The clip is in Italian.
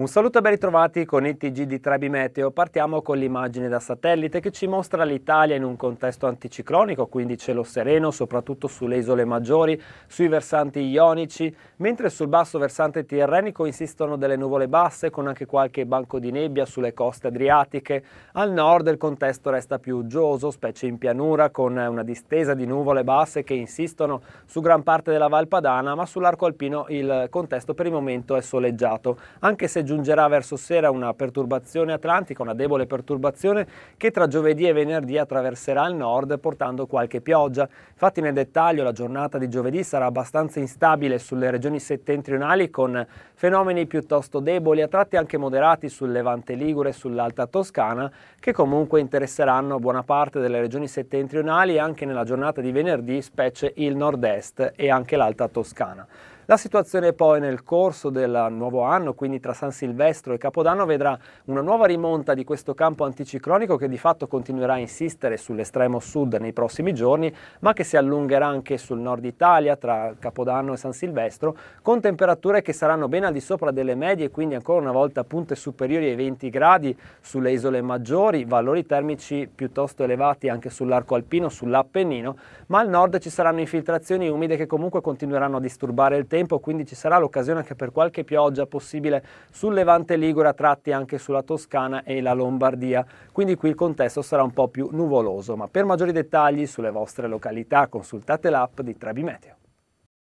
Un saluto e ben ritrovati con il TG di Trebi Meteo. Partiamo con l'immagine da satellite che ci mostra l'Italia in un contesto anticiclonico, quindi cielo sereno, soprattutto sulle isole maggiori, sui versanti ionici, mentre sul basso versante tirrenico insistono delle nuvole basse con anche qualche banco di nebbia sulle coste adriatiche. Al nord il contesto resta più uggioso, specie in pianura, con una distesa di nuvole basse che insistono su gran parte della Valpadana, ma sull'arco alpino il contesto per il momento è soleggiato, anche se aggiungerà verso sera una perturbazione atlantica, una debole perturbazione che tra giovedì e venerdì attraverserà il nord portando qualche pioggia. Infatti nel dettaglio la giornata di giovedì sarà abbastanza instabile sulle regioni settentrionali con fenomeni piuttosto deboli, a tratti anche moderati sul Levante Ligure e sull'Alta Toscana che comunque interesseranno buona parte delle regioni settentrionali anche nella giornata di venerdì, specie il nord-est e anche l'Alta Toscana. La situazione poi nel corso del nuovo anno, quindi tra San Silvestro e Capodanno, vedrà una nuova rimonta di questo campo anticiclonico che di fatto continuerà a insistere sull'estremo sud nei prossimi giorni, ma che si allungherà anche sul nord Italia tra Capodanno e San Silvestro, con temperature che saranno ben al di sopra delle medie, quindi ancora una volta punte superiori ai 20 gradi sulle isole maggiori, valori termici piuttosto elevati anche sull'arco alpino, sull'Appennino, ma al nord ci saranno infiltrazioni umide che comunque continueranno a disturbare il tempo tempo, quindi ci sarà l'occasione anche per qualche pioggia possibile sul Levante Ligure, a tratti anche sulla Toscana e la Lombardia. Quindi qui il contesto sarà un po' più nuvoloso, ma per maggiori dettagli sulle vostre località consultate l'app di Trebimeteo.